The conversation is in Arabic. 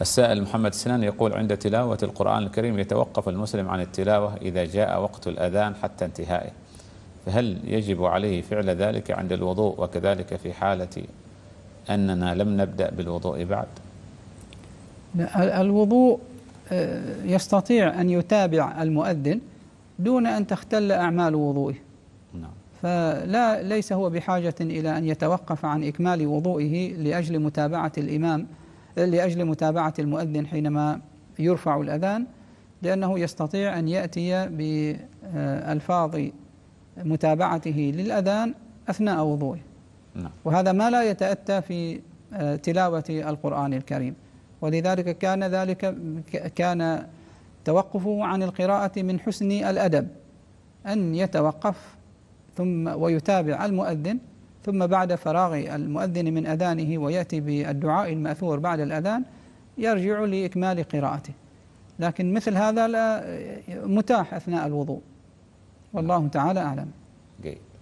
السائل محمد سنان يقول عند تلاوة القرآن الكريم يتوقف المسلم عن التلاوة إذا جاء وقت الأذان حتى انتهائه فهل يجب عليه فعل ذلك عند الوضوء وكذلك في حالة أننا لم نبدأ بالوضوء بعد الوضوء آه، يستطيع أن يتابع المؤذن دون أن تختل أعمال وضوئه نعم. فلا ليس هو بحاجة إلى أن يتوقف عن إكمال وضوئه لأجل متابعة الإمام لأجل متابعة المؤذن حينما يرفع الأذان لأنه يستطيع أن يأتي بألفاظ متابعته للأذان أثناء وضوئه نعم. وهذا ما لا يتأتى في آه، تلاوة القرآن الكريم ولذلك كان ذلك كان توقفه عن القراءة من حسن الأدب أن يتوقف ثم ويتابع المؤذن ثم بعد فراغ المؤذن من أذانه ويأتي بالدعاء المأثور بعد الأذان يرجع لإكمال قراءته لكن مثل هذا لا متاح أثناء الوضوء والله تعالى أعلم جيد